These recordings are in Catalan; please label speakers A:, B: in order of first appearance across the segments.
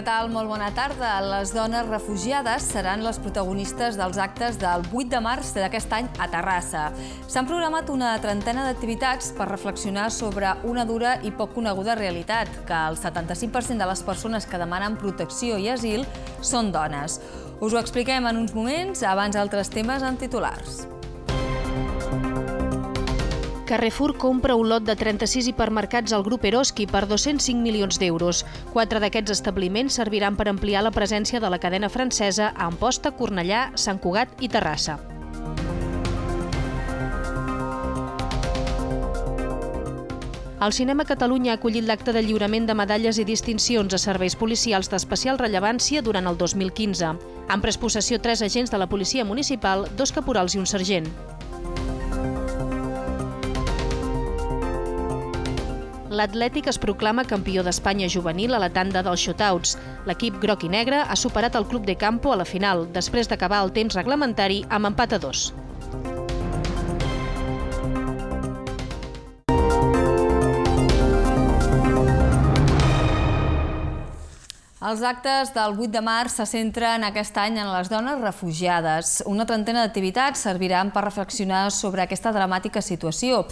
A: què tal? Molt bona tarda. Les dones refugiades seran les protagonistes dels actes del 8 de març d'aquest any a Terrassa. S'han programat una trentena d'activitats per reflexionar sobre una dura i poc coneguda realitat, que el 75% de les persones que demanen protecció i asil són dones. Us ho expliquem en uns moments, abans altres temes en titulars.
B: Carrefour compra un lot de 36 hipermercats al grup Eroski per 205 milions d'euros. Quatre d'aquests establiments serviran per ampliar la presència de la cadena francesa a Amposta, Cornellà, Sant Cugat i Terrassa. El Cinema Catalunya ha acollit l'acte de lliurament de medalles i distincions a serveis policials d'especial rellevància durant el 2015. Han pres possessió tres agents de la policia municipal, dos caporals i un sergent. l'Atlètic es proclama campió d'Espanya juvenil a la tanda dels shootouts. L'equip groc i negre ha superat el Club de Campo a la final, després d'acabar el temps reglamentari amb empat a dos.
A: Els actes del 8 de març se centren aquest any en les dones refugiades. Una trentena d'activitats serviran per reflexionar sobre aquesta dramàtica situació.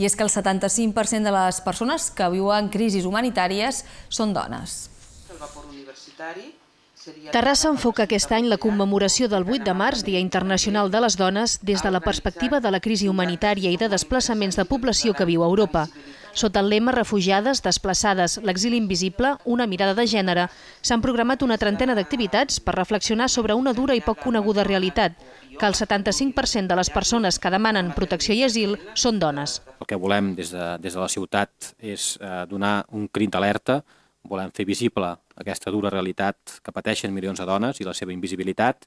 A: I és que el 75% de les persones que
B: viuen crisis humanitàries són dones.
C: El vapor universitari
B: Terrassa enfoca aquest any la commemoració del 8 de març, Dia Internacional de les Dones, des de la perspectiva de la crisi humanitària i de desplaçaments de població que viu a Europa. Sota el lema Refugiades, desplaçades, l'exili invisible, una mirada de gènere, s'han programat una trentena d'activitats per reflexionar sobre una dura i poc coneguda realitat, que el 75% de les persones que demanen protecció i asil són dones.
D: El que volem des de, des de la ciutat és eh, donar un crit d'alerta, volem fer visible aquesta dura realitat que pateixen milions de dones i la seva invisibilitat,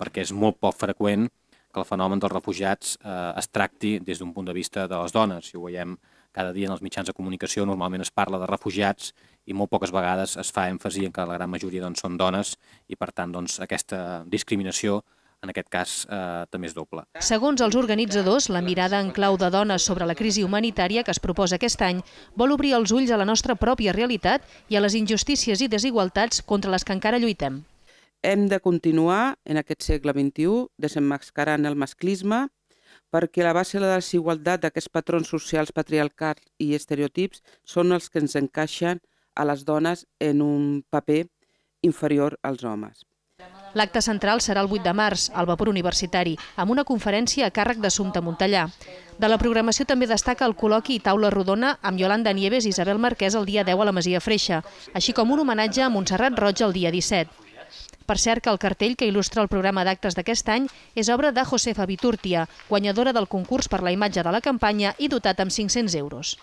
D: perquè és molt poc freqüent que el fenomen dels refugiats eh, es tracti des d'un punt de vista de les dones, Si ho veiem cada dia en els mitjans de comunicació normalment es parla de refugiats i molt poques vegades es fa èmfasi en que la gran majoria doncs, són dones i, per tant, doncs, aquesta discriminació en aquest cas eh, també és doble.
B: Segons els organitzadors, la mirada en clau de dones sobre la crisi humanitària que es proposa aquest any vol obrir els ulls a la nostra pròpia realitat i a les injustícies i desigualtats contra les que encara lluitem.
C: Hem de continuar en aquest segle XXI desenmascarant el masclisme perquè la base de la desigualtat d'aquests patrons socials patriarcals i estereotips són els que ens encaixen a les dones en un paper inferior als homes.
B: L'acte central serà el 8 de març, al Vapor Universitari, amb una conferència a càrrec d'Assumpte Montellà. De la programació també destaca el col·loqui i taula rodona amb Yolanda Nieves i Isabel Marquès el dia 10 a la Masia Freixa, així com un homenatge a Montserrat Roig el dia 17. Per cert que el cartell que il·lustra el programa d'actes d'aquest any és obra de Josefa Viturtia, guanyadora del concurs per la imatge de la campanya i dotat amb 500 euros.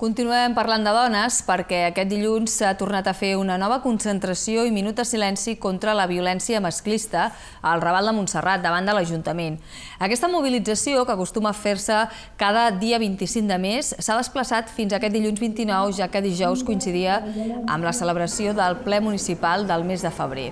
A: Continuem parlant de dones perquè aquest dilluns s'ha tornat a fer una nova concentració i minut de silenci contra la violència masclista al Raval de Montserrat davant de l'Ajuntament. Aquesta mobilització, que acostuma a fer-se cada dia 25 de mes, s'ha desplaçat fins aquest dilluns 29, ja que dijous coincidia amb la celebració del ple municipal del mes de febrer.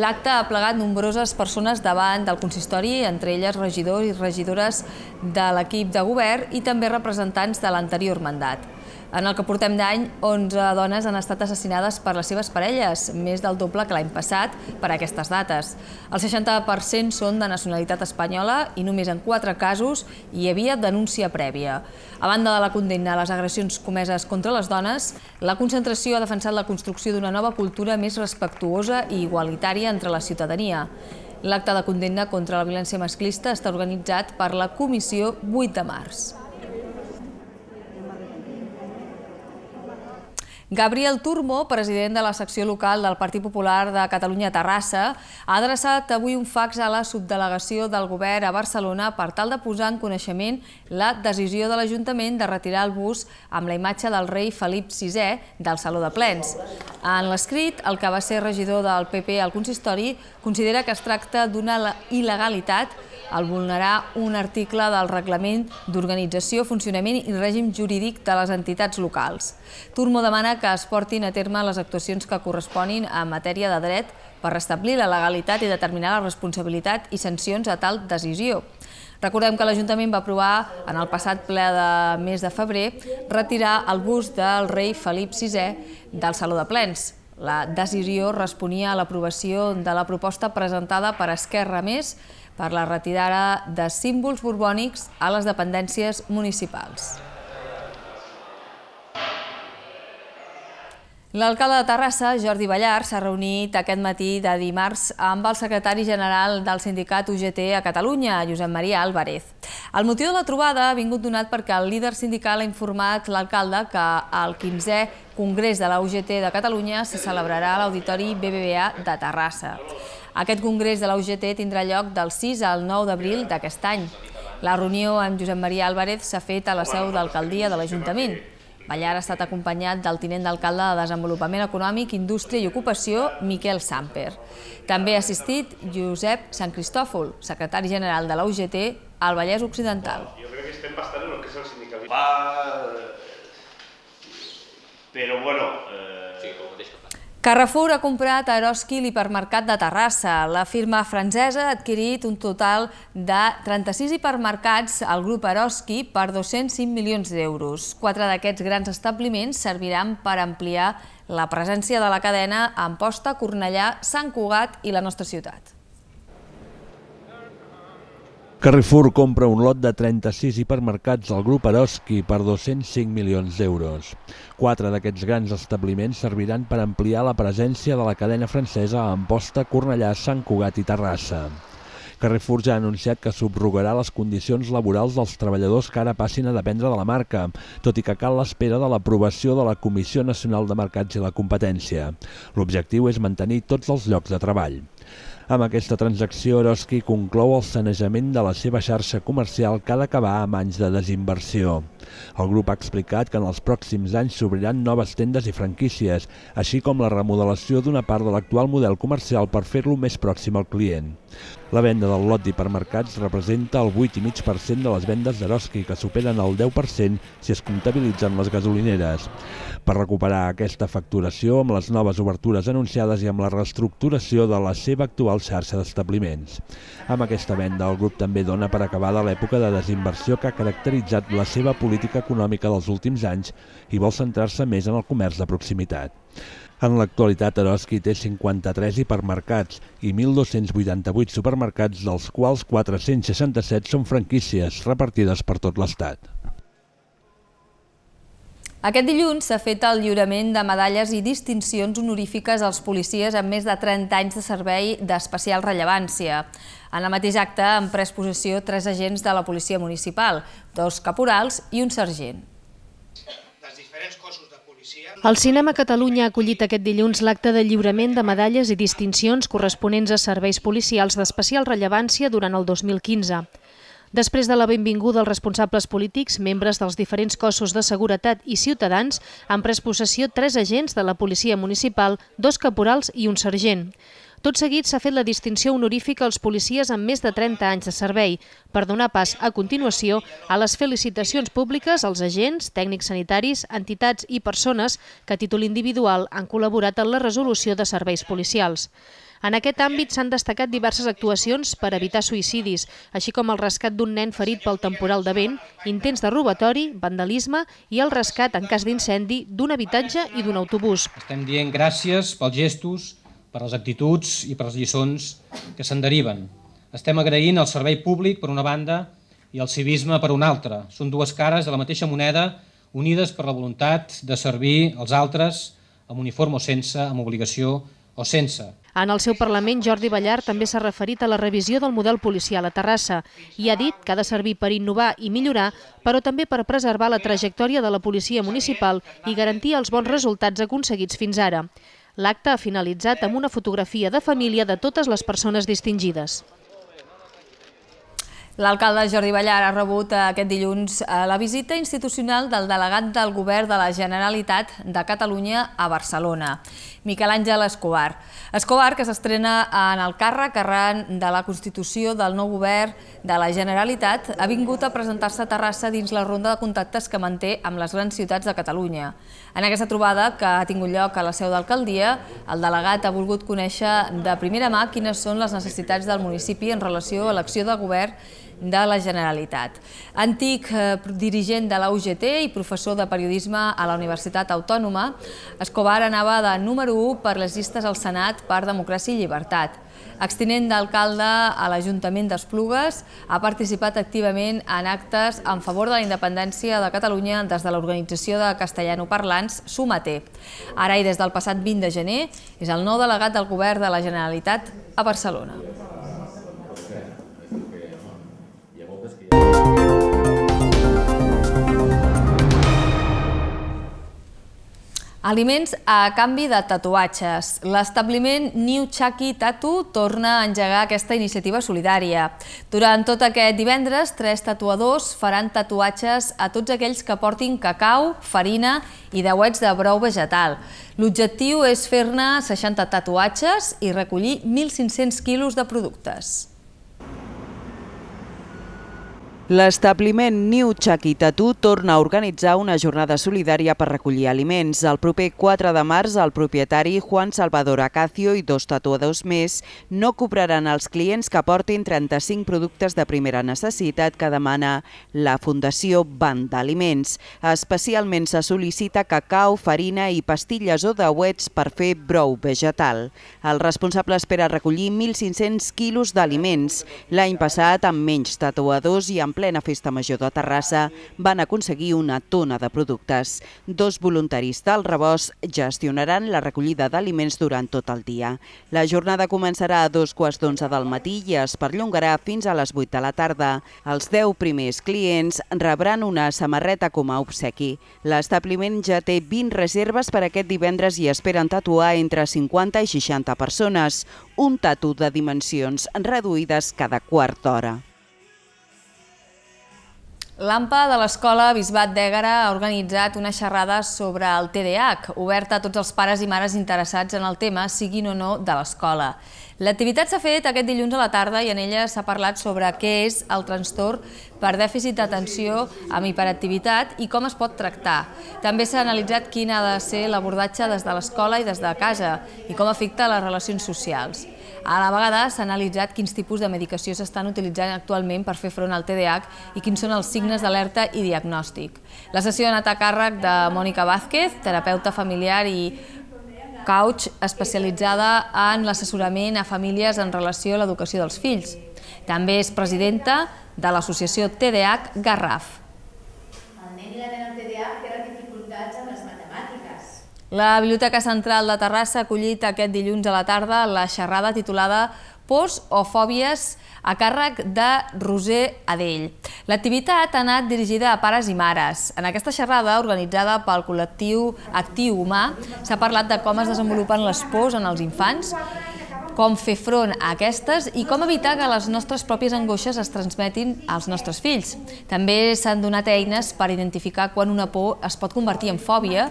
A: L'acte ha plegat nombroses persones davant del consistori, entre elles regidors i regidores de l'equip de govern i també representants de l'anterior mandat. En el que portem d'any, 11 dones han estat assassinades per les seves parelles, més del doble que l'any passat per aquestes dates. El 60% són de nacionalitat espanyola i només en 4 casos hi havia denúncia prèvia. A banda de la condemna a les agressions comeses contra les dones, la concentració ha defensat la construcció d'una nova cultura més respectuosa i igualitària entre la ciutadania. L'acte de condemna contra la violència masclista està organitzat per la Comissió 8 de març. Gabriel Turmo, president de la secció local del Partit Popular de Catalunya Terrassa, ha adreçat avui un fax a la subdelegació del govern a Barcelona per tal de posar en coneixement la decisió de l'Ajuntament de retirar el bus amb la imatge del rei Felip VI del Saló de Plens. En l'escrit, el que va ser regidor del PP al consistori considera que es tracta d'una il·legalitat el vulnerar un article del reglament d'organització, funcionament i règim jurídic de les entitats locals. Turmo demana que es portin a terme les actuacions que corresponin a matèria de dret per restablir la legalitat i determinar la responsabilitat i sancions a tal decisió. Recordem que l'Ajuntament va aprovar en el passat ple de mes de febrer retirar el bust del rei Felip VI del Saló de Plens. La decisió responia a l'aprovació de la proposta presentada per Esquerra Més per la retirada de símbols borbònics a les dependències municipals. L'alcalde de Terrassa, Jordi Ballar, s'ha reunit aquest matí de dimarts amb el secretari general del sindicat UGT a Catalunya, Josep Maria Álvarez. El motiu de la trobada ha vingut donat perquè el líder sindical ha informat l'alcalde que el 15è Congrés de la UGT de Catalunya se celebrarà a l'Auditori BBVA de Terrassa. Aquest congrés de la UGT tindrà lloc del 6 al 9 d'abril d'aquest any. La reunió amb Josep Maria Álvarez s'ha fet a la seu d'alcaldia de l'Ajuntament. Ballar ha estat acompanyat del tinent d'alcalde de Desenvolupament Econòmic, Indústria i Ocupació, Miquel Samper. També ha assistit Josep Sant Cristòfol, secretari general de la UGT al Vallès Occidental.
E: jo crec que estem bastant en el que és el sindicalisme. Però, bueno, eh,
A: Carrefour ha comprat a Eroski l'hipermercat de Terrassa. La firma francesa ha adquirit un total de 36 hipermercats al grup Eroski per 205 milions d'euros. Quatre d'aquests grans establiments serviran per ampliar la presència de la cadena a Amposta, Cornellà, Sant Cugat i la nostra ciutat.
F: Carrefour compra un lot de 36 hipermercats al grup Eroski per 205 milions d'euros. Quatre d'aquests grans establiments serviran per ampliar la presència de la cadena francesa a Amposta, Cornellà, Sant Cugat i Terrassa. Carrefour ja ha anunciat que subrogarà les condicions laborals dels treballadors que ara passin a dependre de la marca, tot i que cal l'espera de l'aprovació de la Comissió Nacional de Mercats i la Competència. L'objectiu és mantenir tots els llocs de treball. Amb aquesta transacció, Eroski conclou el sanejament de la seva xarxa comercial que ha d'acabar amb mans de desinversió. El grup ha explicat que en els pròxims anys s'obriran noves tendes i franquícies, així com la remodelació d'una part de l'actual model comercial per fer-lo més pròxim al client. La venda del lot d'hipermercats representa el 8,5% de les vendes d'Eroski, que superen el 10% si es comptabilitzen les gasolineres. Per recuperar aquesta facturació, amb les noves obertures anunciades i amb la reestructuració de la seva actual xarxa d'establiments. Amb aquesta venda, el grup també dona per acabada l'època de desinversió que ha caracteritzat la seva política econòmica dels últims anys i vol centrar-se més en el comerç de proximitat. En l'actualitat, Eroski té 53 hipermercats i 1.288 supermercats, dels quals 467 són franquícies repartides per tot l'estat.
A: Aquest dilluns s'ha fet el lliurament de medalles i distincions honorífiques als policies amb més de 30 anys de servei d'especial rellevància. En el mateix acte han pres posició tres agents de la policia municipal, dos caporals i un sergent.
B: El Cinema Catalunya ha acollit aquest dilluns l'acte de lliurament de medalles i distincions corresponents a serveis policials d'especial rellevància durant el 2015. Després de la benvinguda, als responsables polítics, membres dels diferents cossos de seguretat i ciutadans, han pres possessió tres agents de la policia municipal, dos caporals i un sergent. Tot seguit s'ha fet la distinció honorífica als policies amb més de 30 anys de servei, per donar pas a continuació a les felicitacions públiques als agents, tècnics sanitaris, entitats i persones que a títol individual han col·laborat en la resolució de serveis policials. En aquest àmbit s'han destacat diverses actuacions per evitar suïcidis, així com el rescat d'un nen ferit pel temporal de vent, intents de robatori, vandalisme i el rescat, en cas d'incendi, d'un habitatge i d'un autobús.
D: Estem dient gràcies pels gestos, per les actituds i per les lliçons que se'n deriven. Estem agraint el servei públic per una banda i el civisme per una altra. Són dues cares de la mateixa moneda unides per la voluntat de servir els altres amb uniforme o sense, amb obligació o sense.
B: En el seu Parlament, Jordi Ballar també s'ha referit a la revisió del model policial a Terrassa i ha dit que ha de servir per innovar i millorar, però també per preservar la trajectòria de la policia municipal i garantir els bons resultats aconseguits fins ara. L'acte ha finalitzat amb una fotografia de família de totes les persones distingides.
A: L'alcalde Jordi Ballar ha rebut eh, aquest dilluns eh, la visita institucional del delegat del Govern de la Generalitat de Catalunya a Barcelona, Miquel Àngel Escobar. Escobar, que s'estrena en el càrrec arran de la Constitució del nou Govern de la Generalitat, ha vingut a presentar-se a Terrassa dins la ronda de contactes que manté amb les grans ciutats de Catalunya. En aquesta trobada, que ha tingut lloc a la seu d'alcaldia, el delegat ha volgut conèixer de primera mà quines són les necessitats del municipi en relació a l'acció de govern de la Generalitat. Antic eh, dirigent de la UGT i professor de periodisme a la Universitat Autònoma, Escobar anava de número 1 per les llistes al Senat per Democràcia i Llibertat. Extinent d'alcalde a l'Ajuntament d'Esplugues, ha participat activament en actes en favor de la independència de Catalunya des de l'organització de castellanoparlants Sumaté. Ara i des del passat 20 de gener és el nou delegat del govern de la Generalitat a Barcelona. Aliments a canvi de tatuatges. L'establiment New Chucky Tattoo torna a engegar aquesta iniciativa solidària. Durant tot aquest divendres, tres tatuadors faran tatuatges a tots aquells que portin cacau, farina i deuets de brou vegetal. L'objectiu és fer-ne 60 tatuatges i recollir 1.500 quilos de productes.
C: L'establiment New Chaquitatu torna a organitzar una jornada solidària per recollir aliments. El proper 4 de març, el propietari Juan Salvador Acacio i dos tatuadors més no cobraran els clients que portin 35 productes de primera necessitat que demana la Fundació Banc d'Aliments. Especialment se sol·licita cacau, farina i pastilles o dauets per fer brou vegetal. El responsable espera recollir 1.500 quilos d'aliments. L'any passat, amb menys tatuadors i amb plena festa major de Terrassa, van aconseguir una tona de productes. Dos voluntaris del rebost gestionaran la recollida d'aliments durant tot el dia. La jornada començarà a dos quarts d'onze del matí i es perllongarà fins a les vuit de la tarda. Els deu primers clients rebran una samarreta com a obsequi. L'establiment ja té 20 reserves per aquest divendres i esperen tatuar entre 50 i 60 persones, un tatu de dimensions reduïdes cada quart d'hora.
A: L'AMPA de l'Escola Bisbat d'Ègara ha organitzat una xerrada sobre el TDAH, oberta a tots els pares i mares interessats en el tema, siguin o no de l'escola. L'activitat s'ha fet aquest dilluns a la tarda i en ella s'ha parlat sobre què és el trastorn per dèficit d'atenció amb hiperactivitat i com es pot tractar. També s'ha analitzat quin ha de ser l'abordatge des de l'escola i des de casa i com afecta les relacions socials. A la vegada s'ha analitzat quins tipus de medicació s'estan utilitzant actualment per fer front al TDAH i quins són els signes d'alerta i diagnòstic. La sessió ha anat a càrrec de Mònica Vázquez, terapeuta familiar i coach especialitzada en l'assessorament a famílies en relació a l'educació dels fills. També és presidenta de l'associació TDAH Garraf. La Biblioteca Central de Terrassa ha acollit aquest dilluns a la tarda la xerrada titulada Pors o fòbies a càrrec de Roser Adell. L'activitat ha anat dirigida a pares i mares. En aquesta xerrada, organitzada pel col·lectiu Actiu Humà, s'ha parlat de com es desenvolupen les pors en els infants com fer front a aquestes i com evitar que les nostres pròpies angoixes es transmetin als nostres fills. També s'han donat eines per identificar quan una por es pot convertir en fòbia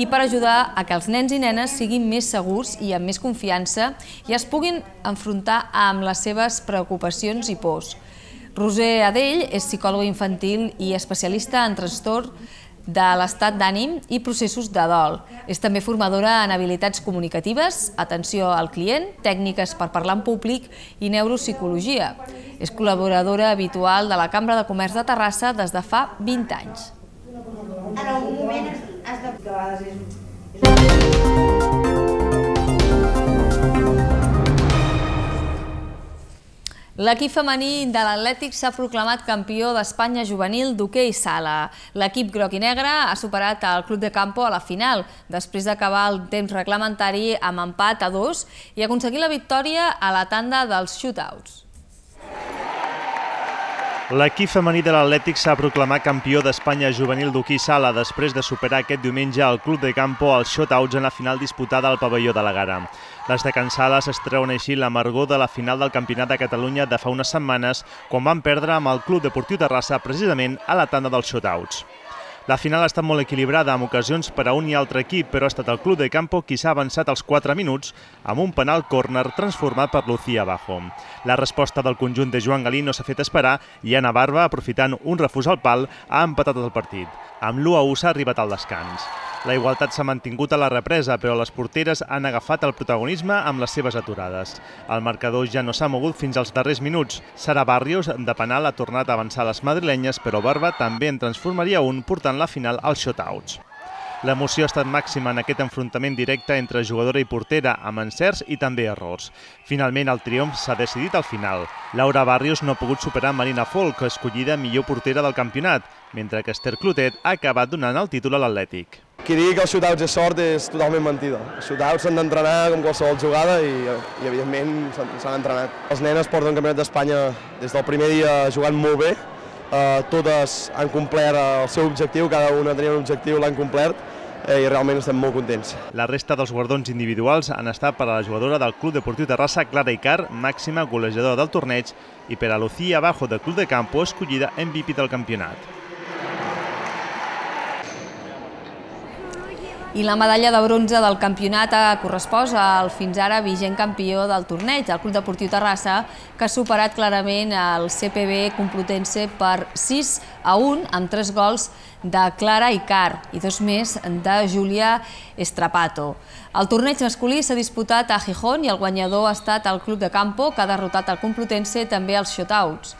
A: i per ajudar a que els nens i nenes siguin més segurs i amb més confiança i es puguin enfrontar amb les seves preocupacions i pors. Roser Adell és psicòloga infantil i especialista en trastorn de l'estat d'ànim i processos de dol. És també formadora en habilitats comunicatives, atenció al client, tècniques per parlar en públic i neuropsicologia. És col·laboradora habitual de la Cambra de Comerç de Terrassa des de fa 20 anys. En algun moment has de... L'equip femení de l'Atlètic s'ha proclamat campió d'Espanya juvenil d'hoquei sala. L'equip groc i negre ha superat el Club de Campo a la final, després d'acabar el temps reglamentari amb empat a dos i aconseguir la victòria a la tanda dels shootouts.
E: L'equip femení de l'Atlètic s'ha proclamat campió d'Espanya juvenil d'hoquei sala després de superar aquest diumenge al Club de Campo als shootouts en la final disputada al pavelló de la Gara. Les de Cansales es treuen així l'amargor de la final del Campionat de Catalunya de fa unes setmanes, quan van perdre amb el Club Deportiu Terrassa precisament a la tanda dels shootouts. La final ha estat molt equilibrada amb ocasions per a un i altre equip, però ha estat el club de Campo qui s'ha avançat als 4 minuts amb un penal córner transformat per Lucía Bajo. La resposta del conjunt de Joan Galí no s'ha fet esperar i Ana Barba, aprofitant un refús al pal, ha empatat el partit amb l'1-1 s'ha arribat al descans. La igualtat s'ha mantingut a la represa, però les porteres han agafat el protagonisme amb les seves aturades. El marcador ja no s'ha mogut fins als darrers minuts. Sara Barrios, de penal, ha tornat a avançar les madrilenyes, però Barba també en transformaria un portant la final als shotouts. L'emoció ha estat màxima en aquest enfrontament directe entre jugadora i portera, amb encerts i també errors. Finalment, el triomf s'ha decidit al final. Laura Barrios no ha pogut superar Marina Folk, escollida millor portera del campionat, mentre que Esther Clotet ha acabat donant el títol a l'Atlètic. Qui digui que els shootouts és sort és totalment mentida. Els shootouts s'han d'entrenar com qualsevol jugada i, i evidentment, s'han entrenat. Les nenes porten campionat d'Espanya des del primer dia jugant molt bé, eh, totes han complert el seu objectiu, cada una tenia un objectiu, l'han complert, eh, i realment estem molt contents. La resta dels guardons individuals han estat per a la jugadora del Club Deportiu Terrassa, Clara Icar, màxima golejadora del torneig, i per a Lucía Bajo del Club de Campo, escollida MVP del campionat.
A: i la medalla de bronze del campionat correspon al fins ara vigent campió del torneig, el Club Deportiu Terrassa, que ha superat clarament el CPB Complutense per 6 a 1, amb 3 gols de Clara Icar i dos més de Júlia Estrapato. El torneig masculí s'ha disputat a Gijón i el guanyador ha estat el Club de Campo, que ha derrotat el Complutense també als shutouts.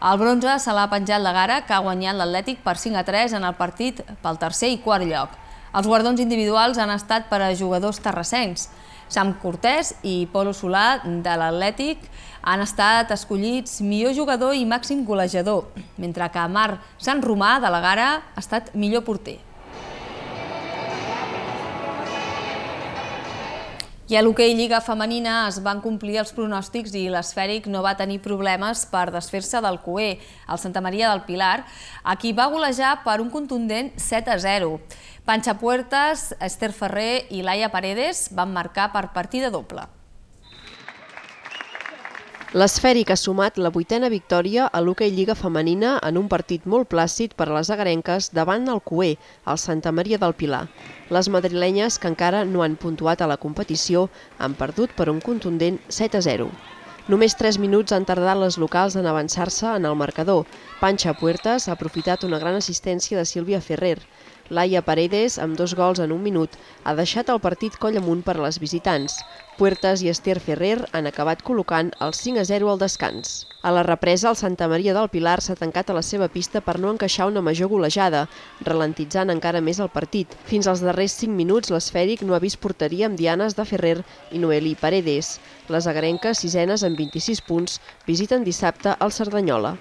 A: El bronze se l'ha penjat la gara, que ha guanyat l'Atlètic per 5 a 3 en el partit pel tercer i quart lloc. Els guardons individuals han estat per a jugadors terrassencs. Sam Cortés i Polo Solà de l'Atlètic han estat escollits millor jugador i màxim golejador, mentre que Mar Sant Romà de la Gara ha estat millor porter. I a l'hoquei Lliga Femenina es van complir els pronòstics i l'esfèric no va tenir problemes per desfer-se del coer, al Santa Maria del Pilar, a qui va golejar per un contundent 7 a 0. Panxa Puertas, Esther Ferrer i Laia Paredes van marcar per partida doble.
B: L'esfèric ha sumat la vuitena victòria a l'Hockey Lliga Femenina en un partit molt plàcid per a les agarenques davant el Coé, al Santa Maria del Pilar. Les madrilenyes, que encara no han puntuat a la competició, han perdut per un contundent 7 a 0. Només 3 minuts han tardat les locals en avançar-se en el marcador. Panxa Puertas ha aprofitat una gran assistència de Sílvia Ferrer. Laia Paredes, amb dos gols en un minut, ha deixat el partit coll amunt per les visitants. Puertas i Esther Ferrer han acabat col·locant el 5 a 0 al descans. A la represa, el Santa Maria del Pilar s'ha tancat a la seva pista per no encaixar una major golejada, ralentitzant encara més el partit. Fins als darrers 5 minuts, l'esfèric no ha vist porteria amb Dianes de Ferrer i Noeli Paredes. Les agarenques, sisenes amb 26 punts, visiten dissabte al Cerdanyola.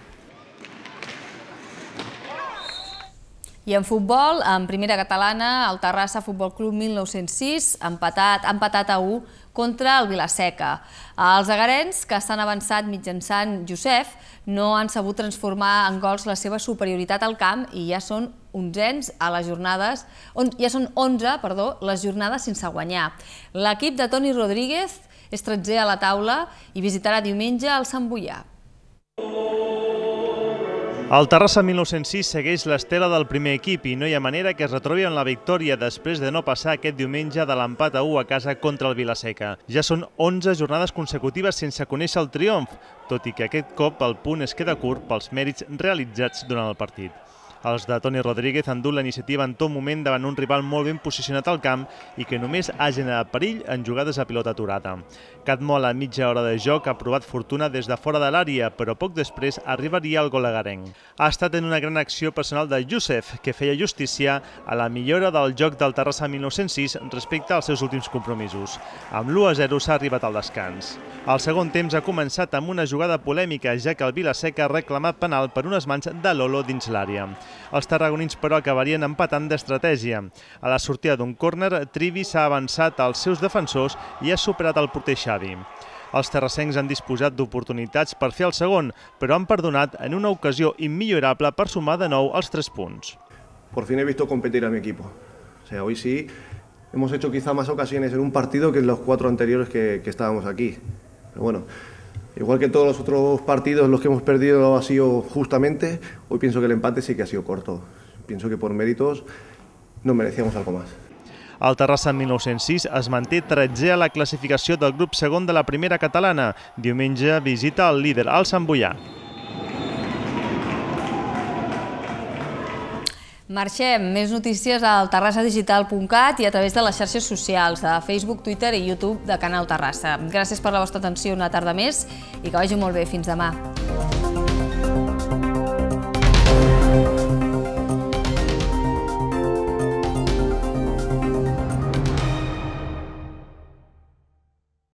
A: I en futbol, en primera catalana, el Terrassa Futbol Club 1906 empatat, empatat a 1 contra el Vilaseca. Els agarens, que s'han avançat mitjançant Josep, no han sabut transformar en gols la seva superioritat al camp i ja són onzens a les jornades, on, ja són 11, perdó, les jornades sense guanyar. L'equip de Toni Rodríguez és 13 a la taula i visitarà diumenge el Sant Boià.
E: El Terrassa 1906 segueix l'estela del primer equip i no hi ha manera que es retrobi en la victòria després de no passar aquest diumenge de l'empat a 1 a casa contra el Vilaseca. Ja són 11 jornades consecutives sense conèixer el triomf, tot i que aquest cop el punt es queda curt pels mèrits realitzats durant el partit. Els de Toni Rodríguez han dut la iniciativa en tot moment davant un rival molt ben posicionat al camp i que només ha generat perill en jugades a pilota aturada. Catmol a mitja hora de joc ha provat fortuna des de fora de l'àrea, però poc després arribaria el gol agarenc. Ha estat en una gran acció personal de Youssef, que feia justícia a la millora del joc del Terrassa 1906 respecte als seus últims compromisos. Amb l'1-0 s'ha arribat al descans. El segon temps ha començat amb una jugada polèmica, ja que el Vilaseca ha reclamat penal per unes mans de Lolo dins l'àrea. Els tarragonins, però, acabarien empatant d'estratègia. A la sortida d'un córner, Trivi s'ha avançat als seus defensors i ha superat el porter Xavi. Els terrassencs han disposat d'oportunitats per fer el segon, però han perdonat en una ocasió immillorable per sumar de nou els tres punts. Por fin he visto competir a mi equipo. O sea, hoy sí hemos hecho quizá más ocasiones en un partido que en los cuatro anteriores que, que estábamos aquí. Pero bueno, Igual que todos los otros partidos, los que hemos perdido ha sido justamente. Hoy pienso que el empate sí que ha sido corto. Pienso que por méritos no merecíamos algo más. El Terrassa 1906 es manté 13 a la classificació del grup segon de la primera catalana. Diumenge visita el líder, el Sant Boià.
A: Marxem. Més notícies al terrassadigital.cat i a través de les xarxes socials de Facebook, Twitter i YouTube de Canal Terrassa. Gràcies per la vostra atenció una tarda més i que vagi molt bé. Fins demà.